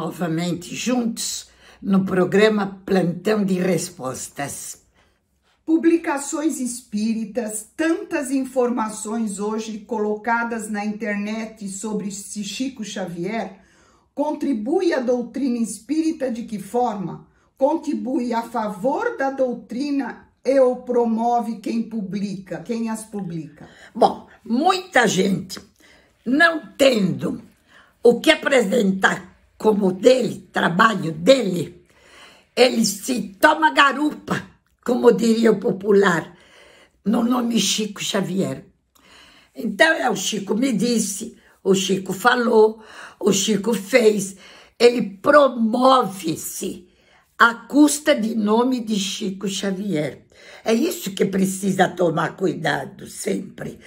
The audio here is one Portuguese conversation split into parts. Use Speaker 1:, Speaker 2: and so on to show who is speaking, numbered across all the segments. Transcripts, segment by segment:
Speaker 1: novamente juntos no programa Plantão de Respostas.
Speaker 2: Publicações espíritas, tantas informações hoje colocadas na internet sobre Chico Xavier, contribui à doutrina espírita de que forma? Contribui a favor da doutrina eu promove quem publica, quem as publica? Bom, muita gente
Speaker 1: não tendo o que apresentar como o dele, trabalho dele, ele se toma garupa, como diria o popular, no nome Chico Xavier. Então, é, o Chico me disse, o Chico falou, o Chico fez, ele promove-se à custa de nome de Chico Xavier. É isso que precisa tomar cuidado sempre.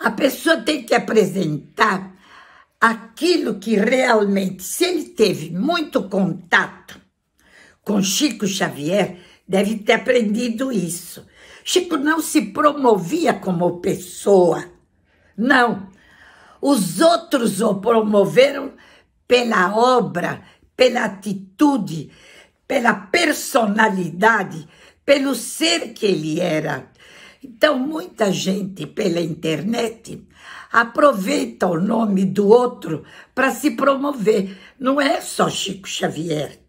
Speaker 1: A pessoa tem que apresentar aquilo que realmente, se ele teve muito contato com Chico Xavier, deve ter aprendido isso. Chico não se promovia como pessoa, não. Os outros o promoveram pela obra, pela atitude, pela personalidade, pelo ser que ele era. Então, muita gente pela internet aproveita o nome do outro para se promover. Não é só Chico Xavier.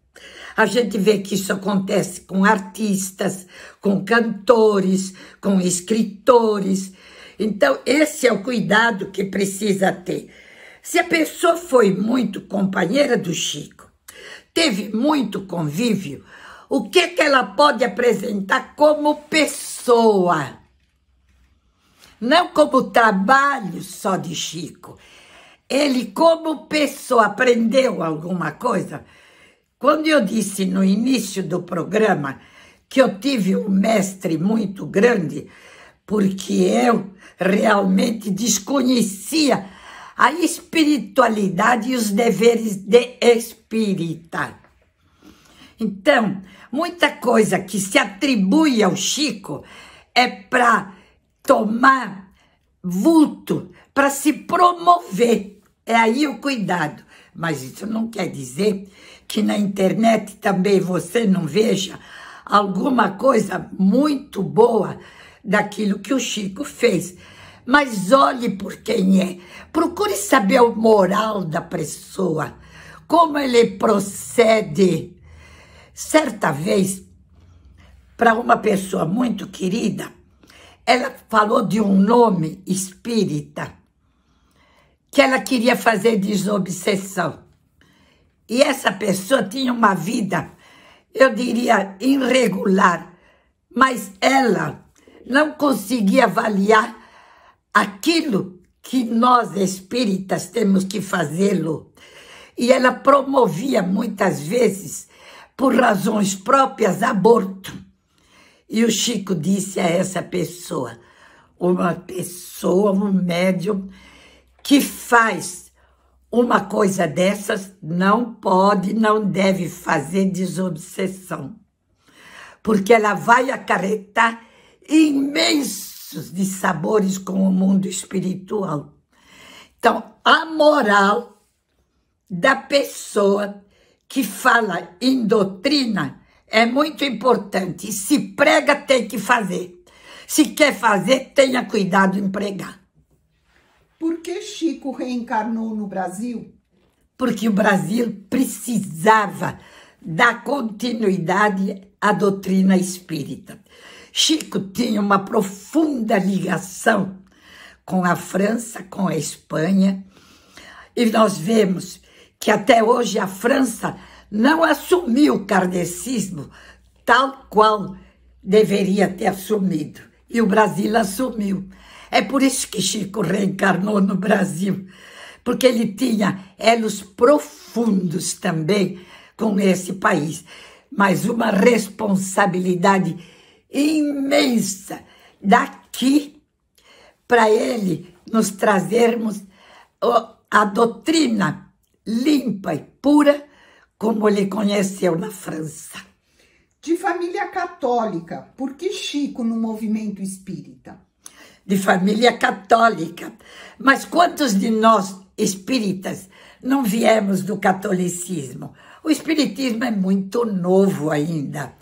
Speaker 1: A gente vê que isso acontece com artistas, com cantores, com escritores. Então, esse é o cuidado que precisa ter. Se a pessoa foi muito companheira do Chico, teve muito convívio, o que, que ela pode apresentar como pessoa? não como trabalho só de Chico. Ele, como pessoa, aprendeu alguma coisa. Quando eu disse no início do programa que eu tive um mestre muito grande, porque eu realmente desconhecia a espiritualidade e os deveres de espírita. Então, muita coisa que se atribui ao Chico é para tomar vulto para se promover. É aí o cuidado. Mas isso não quer dizer que na internet também você não veja alguma coisa muito boa daquilo que o Chico fez. Mas olhe por quem é. Procure saber o moral da pessoa, como ele procede. Certa vez, para uma pessoa muito querida, ela falou de um nome espírita que ela queria fazer desobsessão. E essa pessoa tinha uma vida, eu diria, irregular, mas ela não conseguia avaliar aquilo que nós espíritas temos que fazê-lo. E ela promovia muitas vezes, por razões próprias, aborto. E o Chico disse a essa pessoa, uma pessoa, um médium, que faz uma coisa dessas, não pode, não deve fazer desobsessão, porque ela vai acarretar imensos dissabores com o mundo espiritual. Então, a moral da pessoa que fala em doutrina é muito importante. Se prega, tem que fazer. Se quer fazer, tenha cuidado em pregar.
Speaker 2: Por que Chico reencarnou no Brasil?
Speaker 1: Porque o Brasil precisava dar continuidade à doutrina espírita. Chico tinha uma profunda ligação com a França, com a Espanha, e nós vemos que até hoje a França não assumiu o kardecismo tal qual deveria ter assumido. E o Brasil assumiu. É por isso que Chico reencarnou no Brasil, porque ele tinha elos profundos também com esse país, mas uma responsabilidade imensa daqui para ele nos trazermos a doutrina limpa e pura como ele conheceu na França.
Speaker 2: De família católica, por que Chico no movimento espírita?
Speaker 1: De família católica. Mas quantos de nós espíritas não viemos do catolicismo? O espiritismo é muito novo ainda.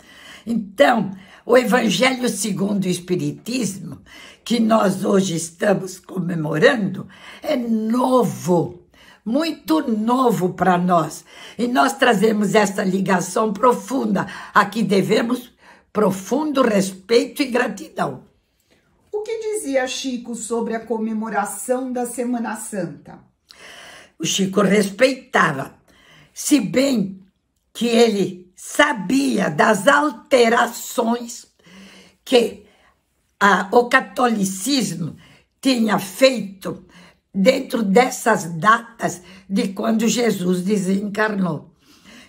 Speaker 1: Então, o Evangelho segundo o Espiritismo, que nós hoje estamos comemorando, é novo muito novo para nós. E nós trazemos essa ligação profunda a que devemos profundo respeito e
Speaker 2: gratidão. O que dizia Chico sobre a comemoração da Semana Santa? O Chico
Speaker 1: respeitava, se bem que ele sabia das alterações que a, ah, o catolicismo tinha feito dentro dessas datas de quando Jesus desencarnou.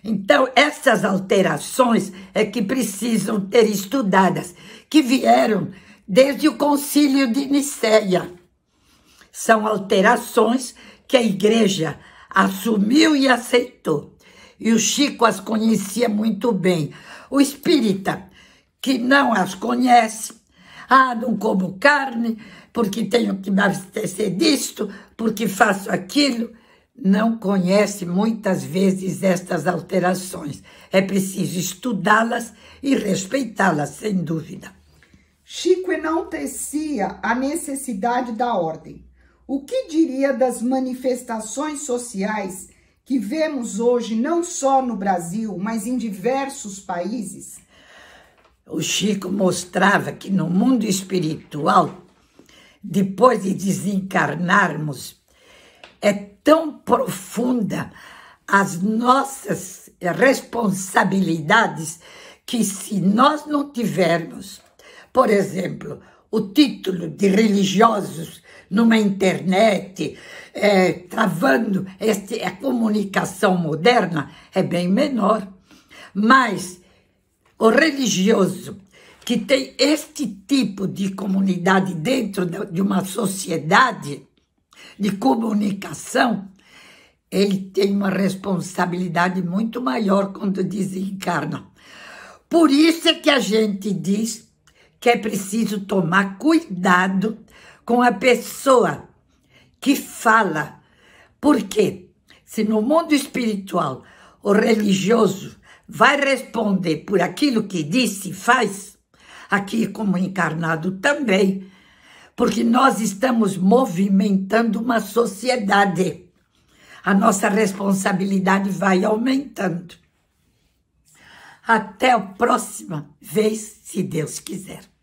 Speaker 1: Então, essas alterações é que precisam ter estudadas, que vieram desde o concílio de Nicéia. São alterações que a igreja assumiu e aceitou. E o Chico as conhecia muito bem. O espírita, que não as conhece, ah, não como carne, porque tenho que me abastecer disto, porque faço aquilo. Não conhece muitas vezes estas alterações. É preciso estudá-las e respeitá-las, sem dúvida.
Speaker 2: Chico enaltecia a necessidade da ordem. O que diria das manifestações sociais que vemos hoje não só no Brasil, mas em diversos países?
Speaker 1: o Chico
Speaker 2: mostrava
Speaker 1: que no mundo espiritual, depois de desencarnarmos, é tão profunda as nossas responsabilidades que se nós não tivermos, por exemplo, o título de religiosos numa internet, é, travando este, a comunicação moderna, é bem menor. Mas o religioso que tem este tipo de comunidade dentro de uma sociedade de comunicação, ele tem uma responsabilidade muito maior quando desencarna. Por isso é que a gente diz que é preciso tomar cuidado com a pessoa que fala. Por quê? Se no mundo espiritual o religioso vai responder por aquilo que disse e faz, aqui como encarnado também, porque nós estamos movimentando uma sociedade. A nossa responsabilidade vai aumentando. Até a próxima vez, se Deus quiser.